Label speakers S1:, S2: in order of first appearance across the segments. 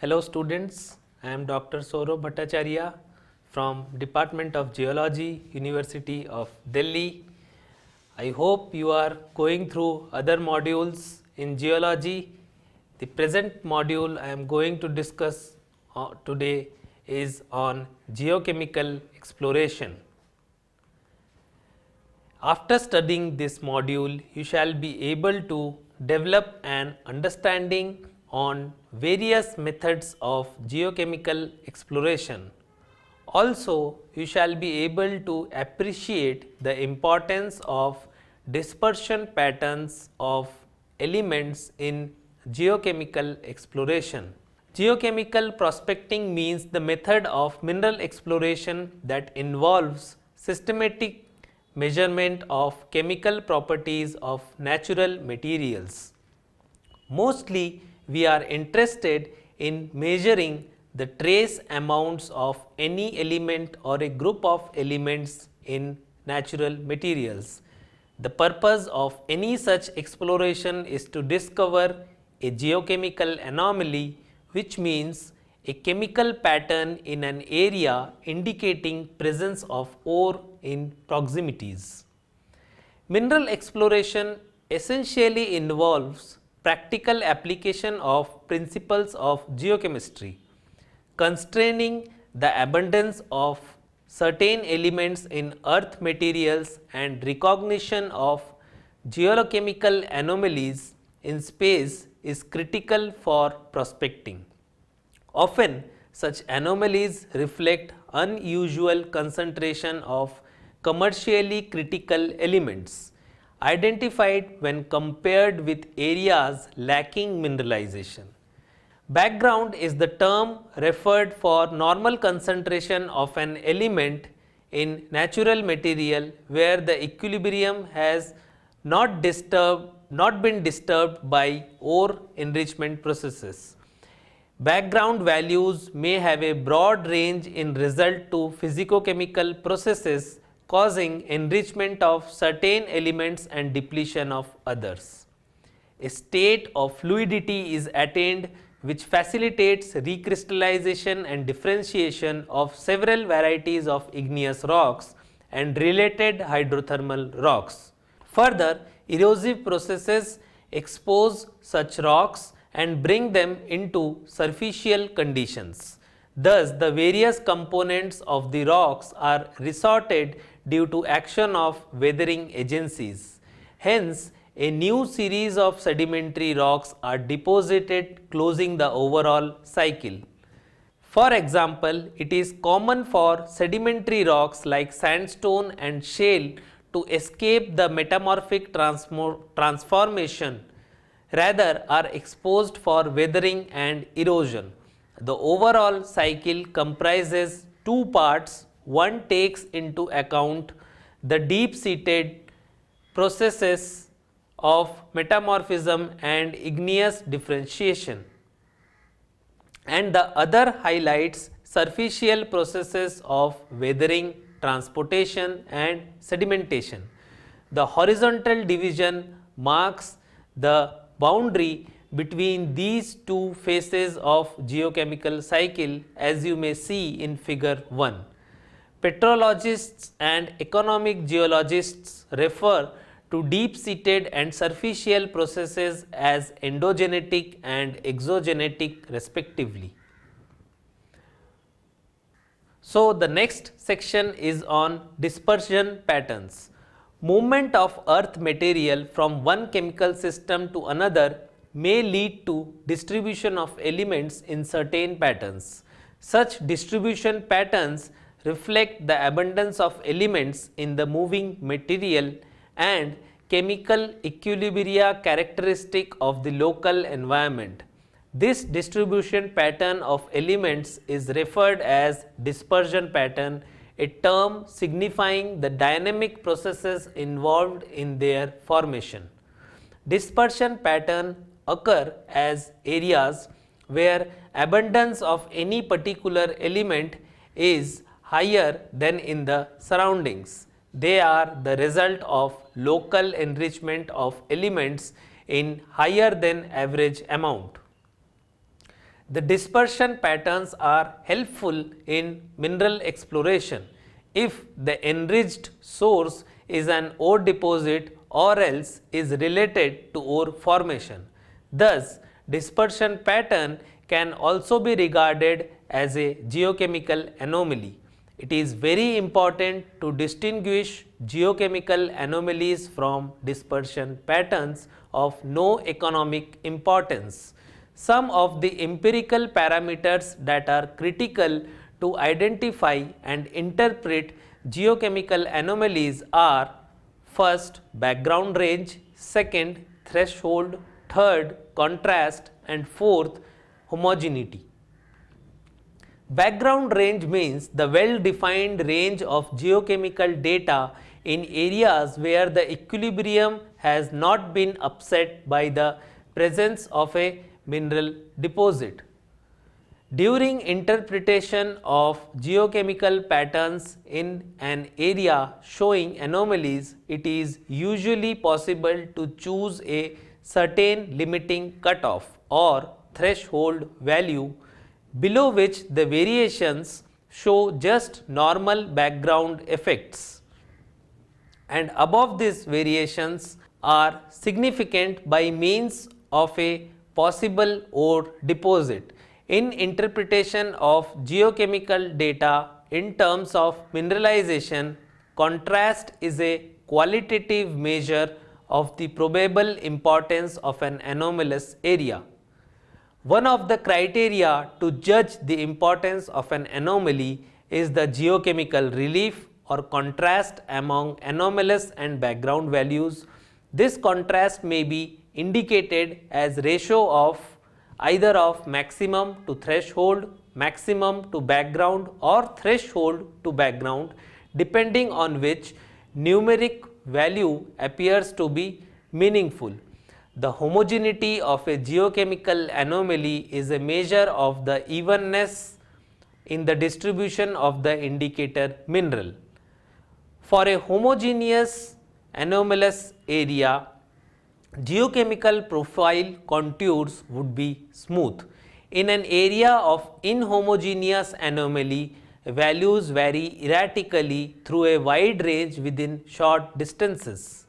S1: Hello students, I am Dr. Soro Bhattacharya from Department of Geology, University of Delhi. I hope you are going through other modules in geology. The present module I am going to discuss uh, today is on geochemical exploration. After studying this module, you shall be able to develop an understanding on various methods of geochemical exploration. Also, you shall be able to appreciate the importance of dispersion patterns of elements in geochemical exploration. Geochemical prospecting means the method of mineral exploration that involves systematic measurement of chemical properties of natural materials. Mostly we are interested in measuring the trace amounts of any element or a group of elements in natural materials. The purpose of any such exploration is to discover a geochemical anomaly which means a chemical pattern in an area indicating presence of ore in proximities. Mineral exploration essentially involves practical application of principles of geochemistry, constraining the abundance of certain elements in earth materials and recognition of geochemical anomalies in space is critical for prospecting. Often such anomalies reflect unusual concentration of commercially critical elements identified when compared with areas lacking mineralization. Background is the term referred for normal concentration of an element in natural material where the equilibrium has not disturbed not been disturbed by ore enrichment processes. Background values may have a broad range in result to physicochemical processes causing enrichment of certain elements and depletion of others. A state of fluidity is attained which facilitates recrystallization and differentiation of several varieties of igneous rocks and related hydrothermal rocks. Further, erosive processes expose such rocks and bring them into surficial conditions. Thus, the various components of the rocks are resorted due to action of weathering agencies. Hence, a new series of sedimentary rocks are deposited closing the overall cycle. For example, it is common for sedimentary rocks like sandstone and shale to escape the metamorphic transformation rather are exposed for weathering and erosion. The overall cycle comprises two parts one takes into account the deep-seated processes of metamorphism and igneous differentiation and the other highlights superficial processes of weathering, transportation and sedimentation. The horizontal division marks the boundary between these two phases of geochemical cycle as you may see in figure 1. Petrologists and economic geologists refer to deep-seated and surficial processes as endogenetic and exogenetic respectively. So, the next section is on dispersion patterns. Movement of earth material from one chemical system to another may lead to distribution of elements in certain patterns. Such distribution patterns reflect the abundance of elements in the moving material and chemical equilibria characteristic of the local environment. This distribution pattern of elements is referred as dispersion pattern, a term signifying the dynamic processes involved in their formation. Dispersion pattern occur as areas where abundance of any particular element is higher than in the surroundings. They are the result of local enrichment of elements in higher than average amount. The dispersion patterns are helpful in mineral exploration if the enriched source is an ore deposit or else is related to ore formation. Thus, dispersion pattern can also be regarded as a geochemical anomaly. It is very important to distinguish geochemical anomalies from dispersion patterns of no economic importance. Some of the empirical parameters that are critical to identify and interpret geochemical anomalies are first background range, second threshold, third contrast and fourth homogeneity. Background range means the well-defined range of geochemical data in areas where the equilibrium has not been upset by the presence of a mineral deposit. During interpretation of geochemical patterns in an area showing anomalies, it is usually possible to choose a certain limiting cutoff or threshold value below which the variations show just normal background effects and above these variations are significant by means of a possible ore deposit in interpretation of geochemical data in terms of mineralization contrast is a qualitative measure of the probable importance of an anomalous area. One of the criteria to judge the importance of an anomaly is the geochemical relief or contrast among anomalous and background values. This contrast may be indicated as ratio of either of maximum to threshold, maximum to background or threshold to background depending on which numeric value appears to be meaningful. The homogeneity of a geochemical anomaly is a measure of the evenness in the distribution of the indicator mineral. For a homogeneous anomalous area, geochemical profile contours would be smooth. In an area of inhomogeneous anomaly, values vary erratically through a wide range within short distances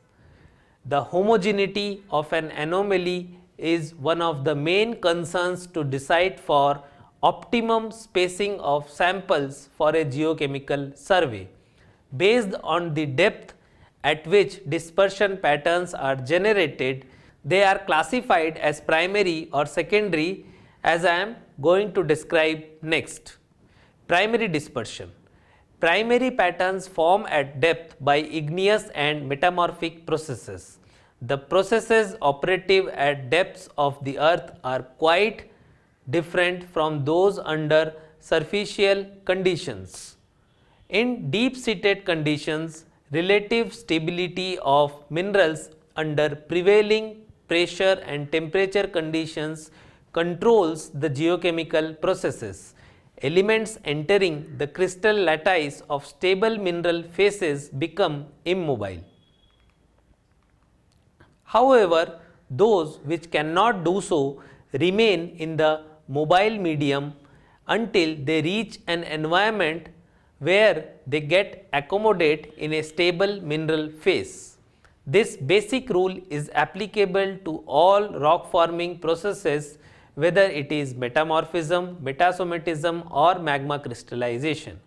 S1: the homogeneity of an anomaly is one of the main concerns to decide for optimum spacing of samples for a geochemical survey. Based on the depth at which dispersion patterns are generated, they are classified as primary or secondary as I am going to describe next. Primary dispersion. Primary patterns form at depth by igneous and metamorphic processes. The processes operative at depths of the earth are quite different from those under surficial conditions. In deep-seated conditions, relative stability of minerals under prevailing pressure and temperature conditions controls the geochemical processes elements entering the crystal lattice of stable mineral faces become immobile. However, those which cannot do so remain in the mobile medium until they reach an environment where they get accommodate in a stable mineral phase. This basic rule is applicable to all rock forming processes whether it is metamorphism, metasomatism or magma crystallization.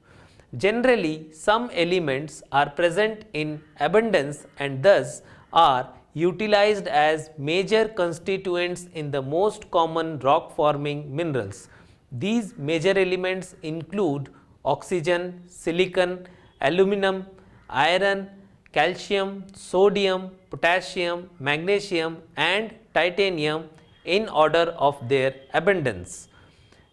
S1: Generally, some elements are present in abundance and thus are utilized as major constituents in the most common rock forming minerals. These major elements include oxygen, silicon, aluminum, iron, calcium, sodium, potassium, magnesium and titanium in order of their abundance.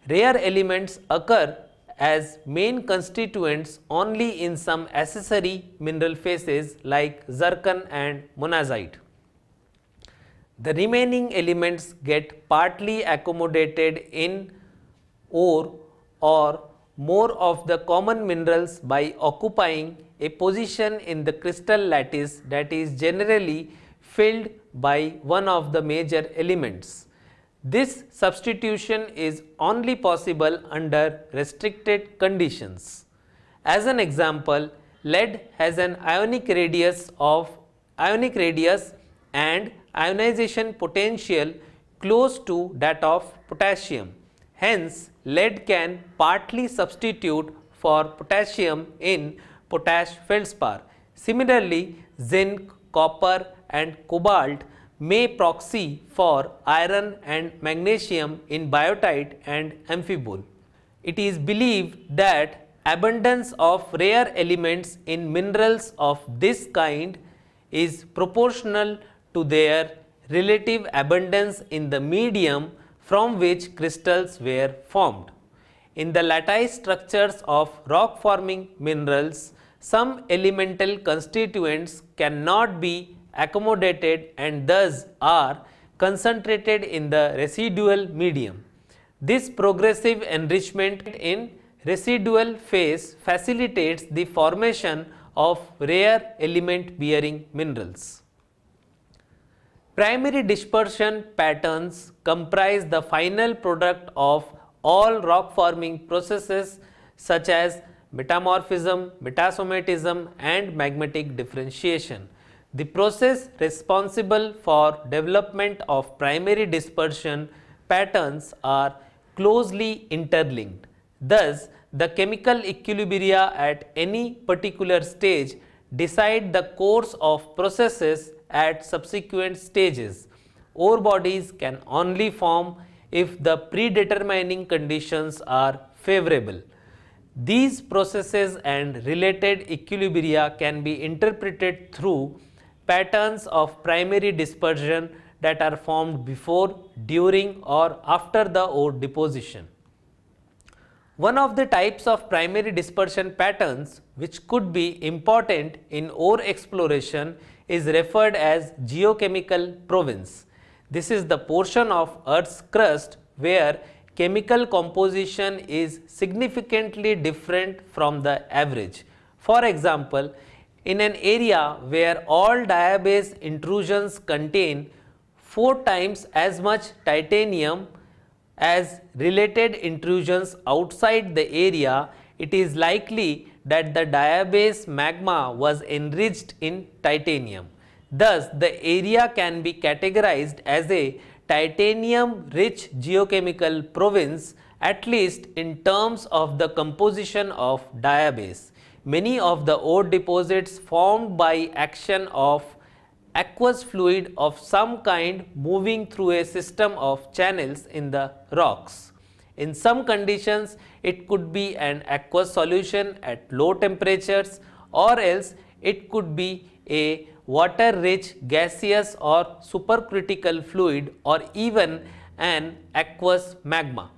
S1: Rare elements occur as main constituents only in some accessory mineral phases like zircon and monazite. The remaining elements get partly accommodated in ore or more of the common minerals by occupying a position in the crystal lattice that is generally filled by one of the major elements. This substitution is only possible under restricted conditions. As an example, lead has an ionic radius of ionic radius and ionization potential close to that of potassium. Hence, lead can partly substitute for potassium in potash feldspar. Similarly, zinc, copper and cobalt may proxy for iron and magnesium in biotite and amphibole. It is believed that abundance of rare elements in minerals of this kind is proportional to their relative abundance in the medium from which crystals were formed. In the lattice structures of rock forming minerals, some elemental constituents cannot be accommodated and thus are concentrated in the residual medium. This progressive enrichment in residual phase facilitates the formation of rare element bearing minerals. Primary dispersion patterns comprise the final product of all rock forming processes such as metamorphism, metasomatism and magmatic differentiation. The process responsible for development of primary dispersion patterns are closely interlinked. Thus, the chemical equilibria at any particular stage decide the course of processes at subsequent stages. Ore bodies can only form if the predetermining conditions are favorable. These processes and related equilibria can be interpreted through patterns of primary dispersion that are formed before, during or after the ore deposition. One of the types of primary dispersion patterns which could be important in ore exploration is referred as geochemical province. This is the portion of earth's crust where chemical composition is significantly different from the average. For example, in an area where all diabase intrusions contain 4 times as much titanium as related intrusions outside the area, it is likely that the diabase magma was enriched in titanium. Thus, the area can be categorized as a titanium-rich geochemical province at least in terms of the composition of diabase many of the ore deposits formed by action of aqueous fluid of some kind moving through a system of channels in the rocks. In some conditions, it could be an aqueous solution at low temperatures or else it could be a water-rich gaseous or supercritical fluid or even an aqueous magma.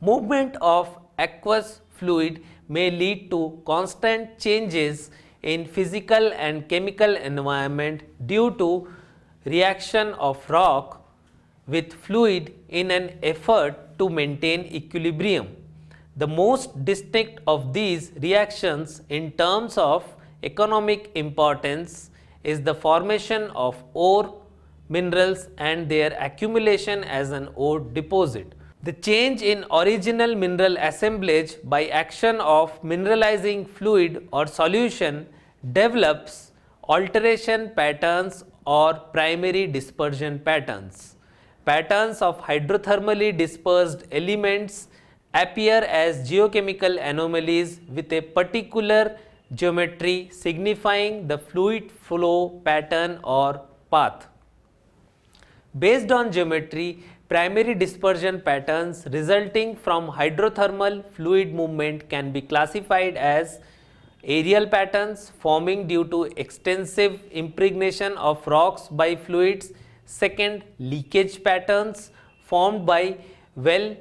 S1: Movement of aqueous fluid may lead to constant changes in physical and chemical environment due to reaction of rock with fluid in an effort to maintain equilibrium. The most distinct of these reactions in terms of economic importance is the formation of ore minerals and their accumulation as an ore deposit. The change in original mineral assemblage by action of mineralizing fluid or solution develops alteration patterns or primary dispersion patterns. Patterns of hydrothermally dispersed elements appear as geochemical anomalies with a particular geometry signifying the fluid flow pattern or path. Based on geometry, primary dispersion patterns resulting from hydrothermal fluid movement can be classified as aerial patterns forming due to extensive impregnation of rocks by fluids. Second, leakage patterns formed by well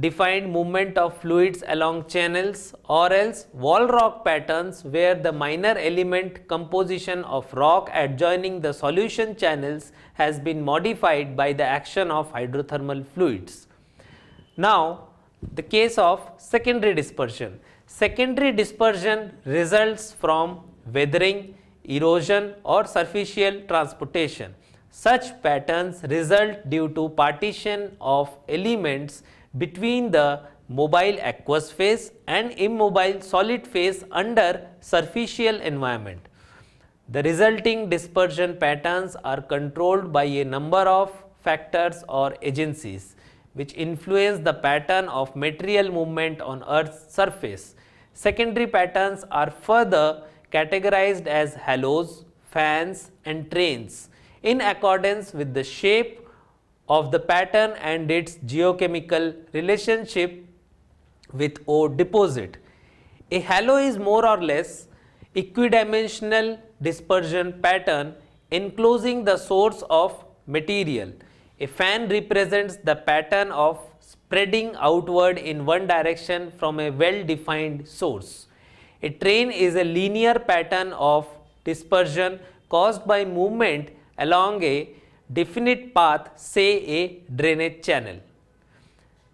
S1: defined movement of fluids along channels or else wall rock patterns where the minor element composition of rock adjoining the solution channels has been modified by the action of hydrothermal fluids. Now, the case of secondary dispersion. Secondary dispersion results from weathering, erosion or surficial transportation. Such patterns result due to partition of elements between the mobile aqueous phase and immobile solid phase under surficial environment. The resulting dispersion patterns are controlled by a number of factors or agencies which influence the pattern of material movement on Earth's surface. Secondary patterns are further categorized as halos, fans and trains in accordance with the shape of the pattern and its geochemical relationship with O deposit. A halo is more or less equidimensional dispersion pattern enclosing the source of material. A fan represents the pattern of spreading outward in one direction from a well-defined source. A train is a linear pattern of dispersion caused by movement along a definite path, say a drainage channel.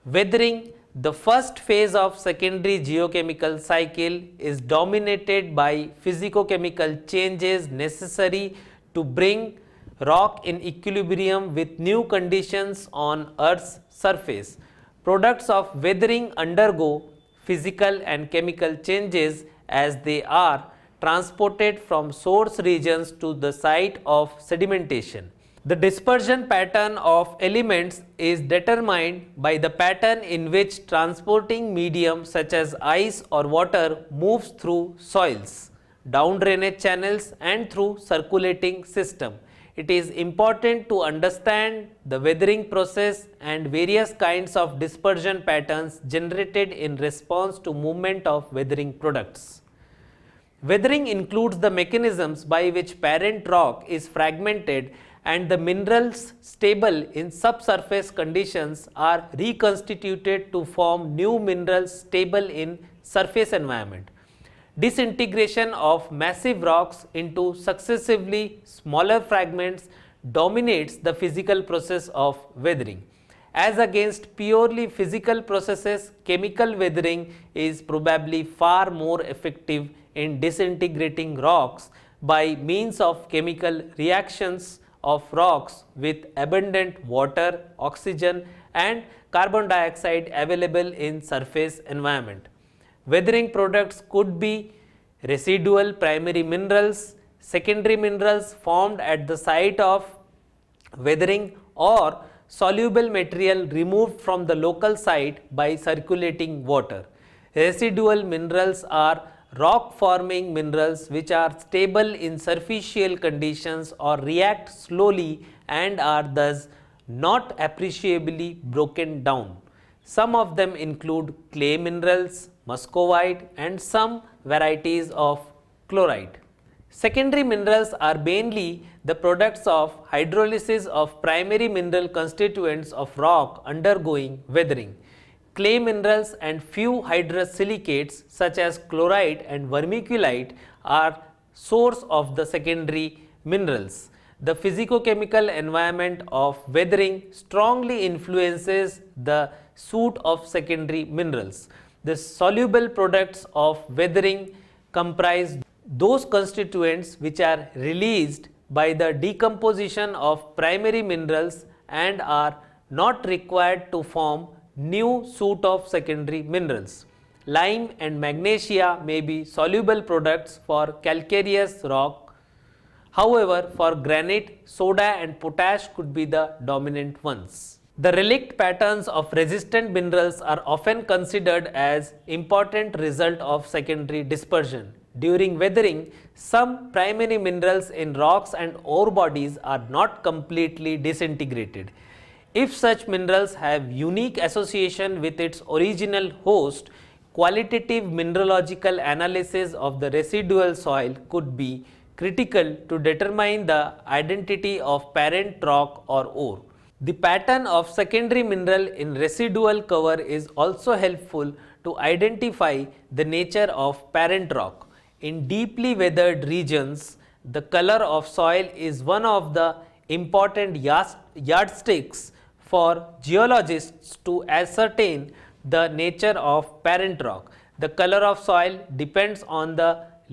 S1: Weathering the first phase of secondary geochemical cycle is dominated by physicochemical changes necessary to bring rock in equilibrium with new conditions on Earth's surface. Products of weathering undergo physical and chemical changes as they are transported from source regions to the site of sedimentation. The dispersion pattern of elements is determined by the pattern in which transporting medium such as ice or water moves through soils, down drainage channels and through circulating system. It is important to understand the weathering process and various kinds of dispersion patterns generated in response to movement of weathering products. Weathering includes the mechanisms by which parent rock is fragmented and the minerals stable in subsurface conditions are reconstituted to form new minerals stable in surface environment. Disintegration of massive rocks into successively smaller fragments dominates the physical process of weathering. As against purely physical processes, chemical weathering is probably far more effective in disintegrating rocks by means of chemical reactions of rocks with abundant water, oxygen and carbon dioxide available in surface environment. Weathering products could be residual primary minerals, secondary minerals formed at the site of weathering or soluble material removed from the local site by circulating water. Residual minerals are rock forming minerals which are stable in surficial conditions or react slowly and are thus not appreciably broken down. Some of them include clay minerals, muscovite and some varieties of chlorite. Secondary minerals are mainly the products of hydrolysis of primary mineral constituents of rock undergoing weathering clay minerals and few hydrous silicates such as chlorite and vermiculite are source of the secondary minerals. The physicochemical environment of weathering strongly influences the suit of secondary minerals. The soluble products of weathering comprise those constituents which are released by the decomposition of primary minerals and are not required to form new suite of secondary minerals. Lime and magnesia may be soluble products for calcareous rock. However, for granite, soda and potash could be the dominant ones. The relic patterns of resistant minerals are often considered as important result of secondary dispersion. During weathering, some primary minerals in rocks and ore bodies are not completely disintegrated. If such minerals have unique association with its original host, qualitative mineralogical analysis of the residual soil could be critical to determine the identity of parent rock or ore. The pattern of secondary mineral in residual cover is also helpful to identify the nature of parent rock. In deeply weathered regions, the color of soil is one of the important yardsticks for geologists to ascertain the nature of parent rock. The color of soil depends on the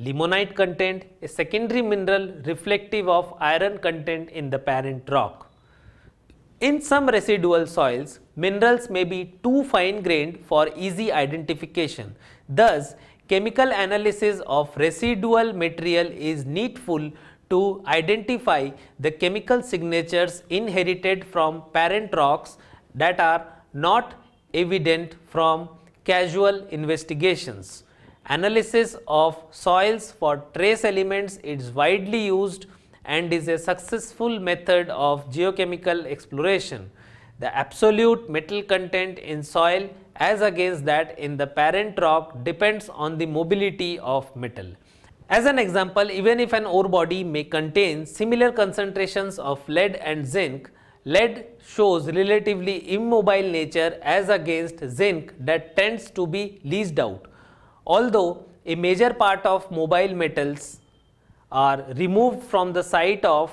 S1: limonite content, a secondary mineral reflective of iron content in the parent rock. In some residual soils, minerals may be too fine grained for easy identification. Thus, chemical analysis of residual material is needful to identify the chemical signatures inherited from parent rocks that are not evident from casual investigations. Analysis of soils for trace elements is widely used and is a successful method of geochemical exploration. The absolute metal content in soil as against that in the parent rock depends on the mobility of metal. As an example, even if an ore body may contain similar concentrations of lead and zinc, lead shows relatively immobile nature as against zinc that tends to be leached out. Although a major part of mobile metals are removed from the site of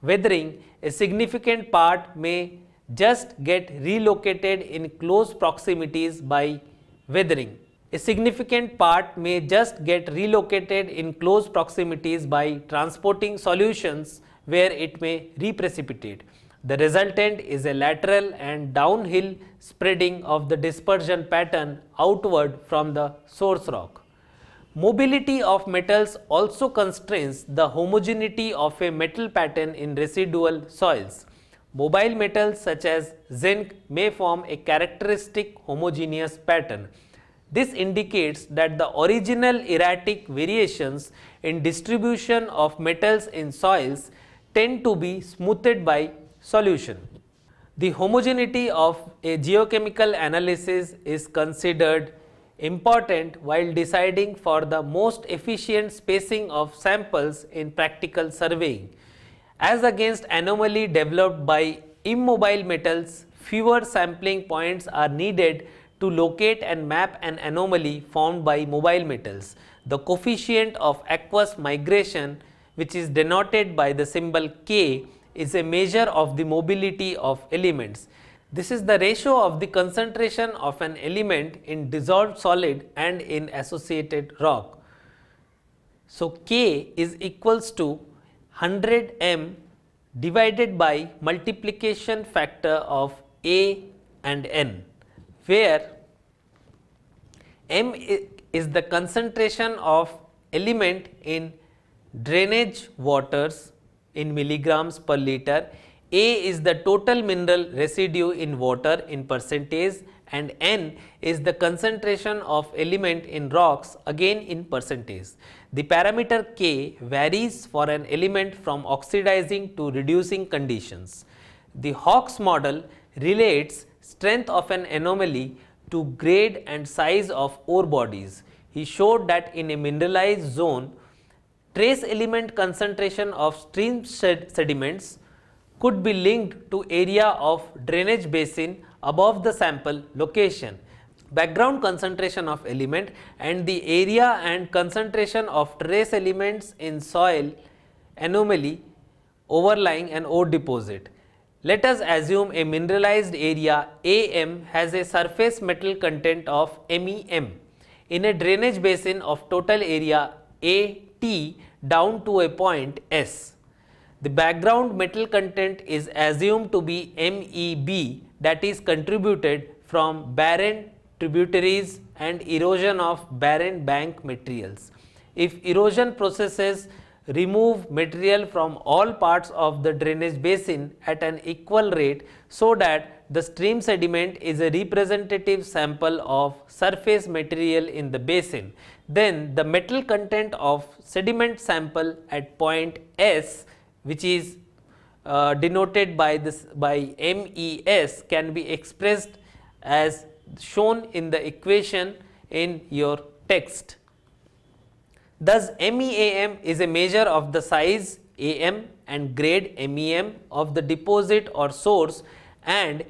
S1: weathering, a significant part may just get relocated in close proximities by weathering a significant part may just get relocated in close proximities by transporting solutions where it may reprecipitate. The resultant is a lateral and downhill spreading of the dispersion pattern outward from the source rock. Mobility of metals also constrains the homogeneity of a metal pattern in residual soils. Mobile metals such as zinc may form a characteristic homogeneous pattern. This indicates that the original erratic variations in distribution of metals in soils tend to be smoothed by solution. The homogeneity of a geochemical analysis is considered important while deciding for the most efficient spacing of samples in practical surveying as against anomaly developed by immobile metals fewer sampling points are needed to locate and map an anomaly formed by mobile metals. The coefficient of aqueous migration which is denoted by the symbol K is a measure of the mobility of elements. This is the ratio of the concentration of an element in dissolved solid and in associated rock. So, K is equals to 100 m divided by multiplication factor of A and N where m is the concentration of element in drainage waters in milligrams per liter, A is the total mineral residue in water in percentage and N is the concentration of element in rocks again in percentage. The parameter K varies for an element from oxidizing to reducing conditions. The Hawkes model relates strength of an anomaly to grade and size of ore bodies. He showed that in a mineralized zone, trace element concentration of stream sed sediments could be linked to area of drainage basin above the sample location background concentration of element and the area and concentration of trace elements in soil anomaly overlying an ore deposit. Let us assume a mineralized area AM has a surface metal content of MEM in a drainage basin of total area AT down to a point S. The background metal content is assumed to be MEB that is contributed from barren tributaries and erosion of barren bank materials. If erosion processes remove material from all parts of the drainage basin at an equal rate so that the stream sediment is a representative sample of surface material in the basin. Then the metal content of sediment sample at point S which is uh, denoted by this by MES can be expressed as shown in the equation in your text. Thus, MEAM is a measure of the size AM and grade MEM of the deposit or source and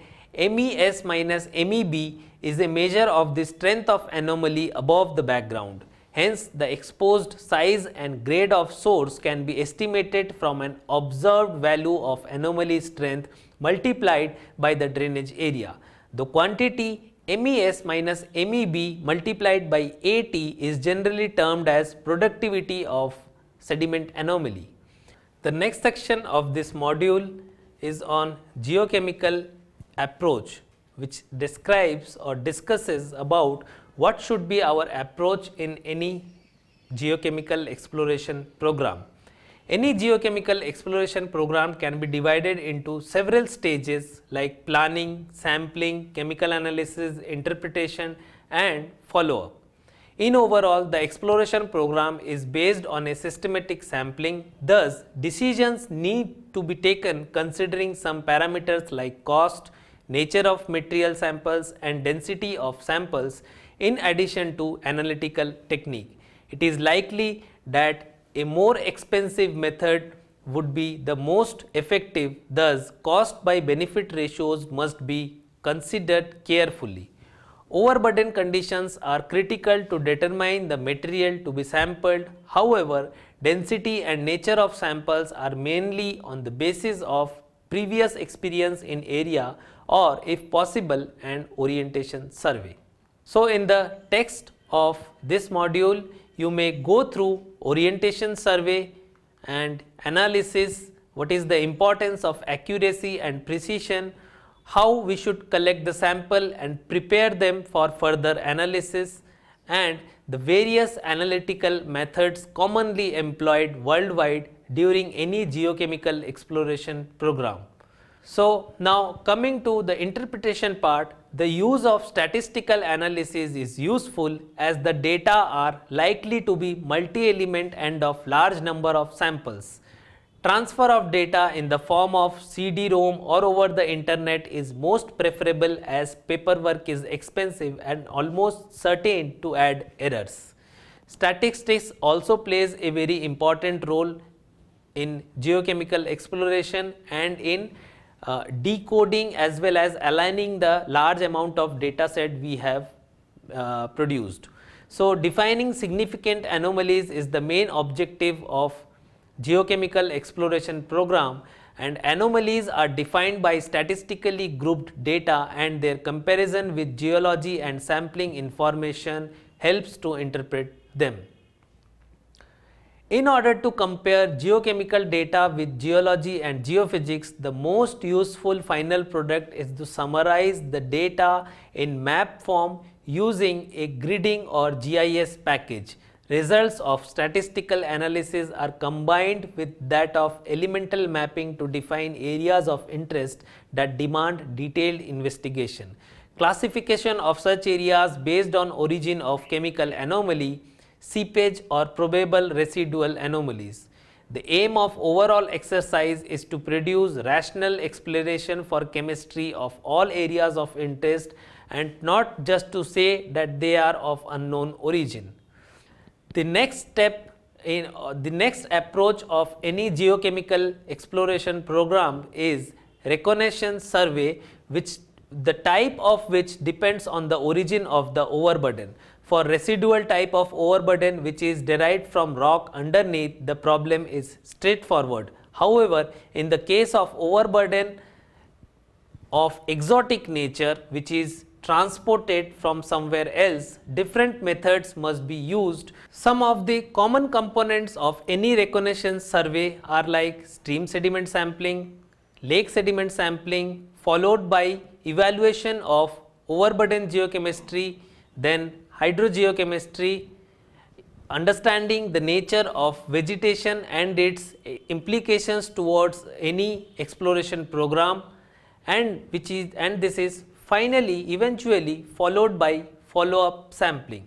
S1: MES minus MEB is a measure of the strength of anomaly above the background. Hence, the exposed size and grade of source can be estimated from an observed value of anomaly strength multiplied by the drainage area. The quantity MES minus MEB multiplied by AT is generally termed as productivity of sediment anomaly. The next section of this module is on geochemical approach which describes or discusses about what should be our approach in any geochemical exploration program. Any geochemical exploration program can be divided into several stages like planning, sampling, chemical analysis, interpretation and follow-up. In overall, the exploration program is based on a systematic sampling. Thus, decisions need to be taken considering some parameters like cost, nature of material samples and density of samples in addition to analytical technique. It is likely that a more expensive method would be the most effective thus cost by benefit ratios must be considered carefully. Overburden conditions are critical to determine the material to be sampled. However, density and nature of samples are mainly on the basis of previous experience in area or if possible an orientation survey. So, in the text of this module, you may go through orientation survey and analysis, what is the importance of accuracy and precision, how we should collect the sample and prepare them for further analysis and the various analytical methods commonly employed worldwide during any geochemical exploration program. So, now coming to the interpretation part, the use of statistical analysis is useful as the data are likely to be multi-element and of large number of samples. Transfer of data in the form of CD-ROM or over the internet is most preferable as paperwork is expensive and almost certain to add errors. Statistics also plays a very important role in geochemical exploration and in uh, decoding as well as aligning the large amount of data set we have uh, produced. So defining significant anomalies is the main objective of geochemical exploration program and anomalies are defined by statistically grouped data and their comparison with geology and sampling information helps to interpret them. In order to compare geochemical data with geology and geophysics, the most useful final product is to summarize the data in map form using a gridding or GIS package. Results of statistical analysis are combined with that of elemental mapping to define areas of interest that demand detailed investigation. Classification of such areas based on origin of chemical anomaly seepage or probable residual anomalies. The aim of overall exercise is to produce rational exploration for chemistry of all areas of interest and not just to say that they are of unknown origin. The next step in uh, the next approach of any geochemical exploration program is reconnaissance survey which the type of which depends on the origin of the overburden. For residual type of overburden which is derived from rock underneath, the problem is straightforward. However, in the case of overburden of exotic nature which is transported from somewhere else, different methods must be used. Some of the common components of any reconnaissance survey are like stream sediment sampling, lake sediment sampling, followed by evaluation of overburden geochemistry, then hydrogeochemistry, understanding the nature of vegetation and its implications towards any exploration program and which is and this is finally eventually followed by follow up sampling.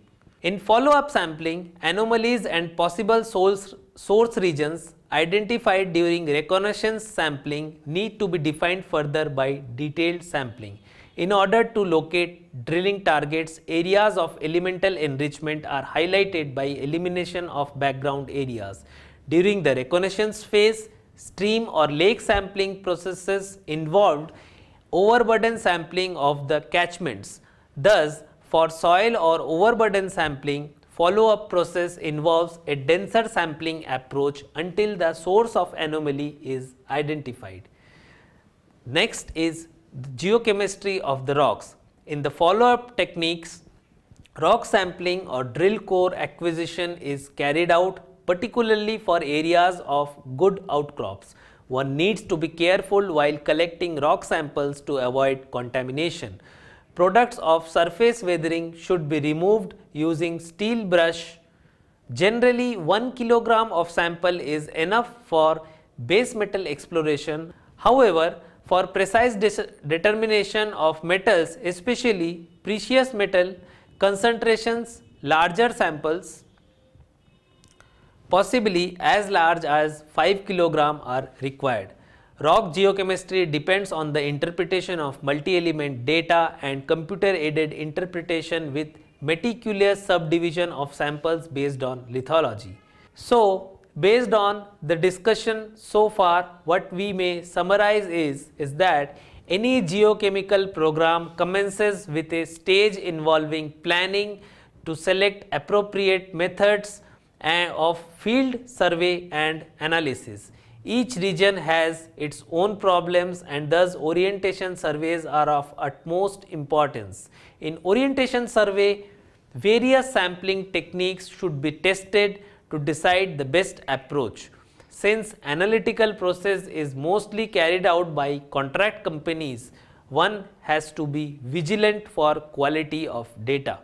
S1: In follow up sampling, anomalies and possible source, source regions identified during reconnaissance sampling need to be defined further by detailed sampling. In order to locate drilling targets, areas of elemental enrichment are highlighted by elimination of background areas. During the reconnaissance phase, stream or lake sampling processes involved overburden sampling of the catchments. Thus, for soil or overburden sampling, follow-up process involves a denser sampling approach until the source of anomaly is identified. Next is geochemistry of the rocks. In the follow-up techniques, rock sampling or drill core acquisition is carried out particularly for areas of good outcrops. One needs to be careful while collecting rock samples to avoid contamination. Products of surface weathering should be removed using steel brush. Generally 1 kilogram of sample is enough for base metal exploration. However, for precise determination of metals, especially precious metal concentrations, larger samples, possibly as large as 5 kilogram are required. Rock geochemistry depends on the interpretation of multi-element data and computer-aided interpretation with meticulous subdivision of samples based on lithology. So, based on the discussion so far what we may summarize is is that any geochemical program commences with a stage involving planning to select appropriate methods eh, of field survey and analysis. Each region has its own problems and thus orientation surveys are of utmost importance. In orientation survey, various sampling techniques should be tested to decide the best approach. Since analytical process is mostly carried out by contract companies, one has to be vigilant for quality of data.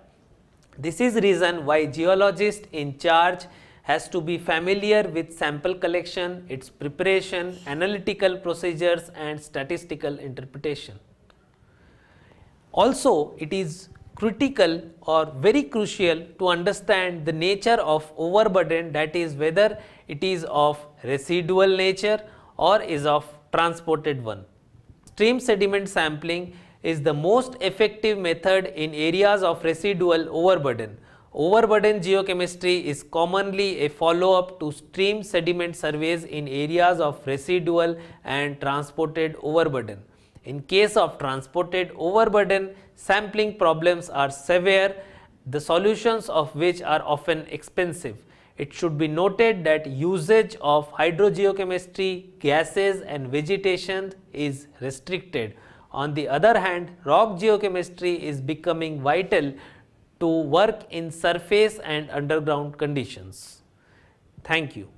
S1: This is reason why geologist in charge has to be familiar with sample collection, its preparation, analytical procedures and statistical interpretation. Also, it is critical or very crucial to understand the nature of overburden that is whether it is of residual nature or is of transported one. Stream sediment sampling is the most effective method in areas of residual overburden. Overburden geochemistry is commonly a follow-up to stream sediment surveys in areas of residual and transported overburden. In case of transported overburden, sampling problems are severe, the solutions of which are often expensive. It should be noted that usage of hydrogeochemistry, gases and vegetation is restricted. On the other hand, rock geochemistry is becoming vital to work in surface and underground conditions. Thank you.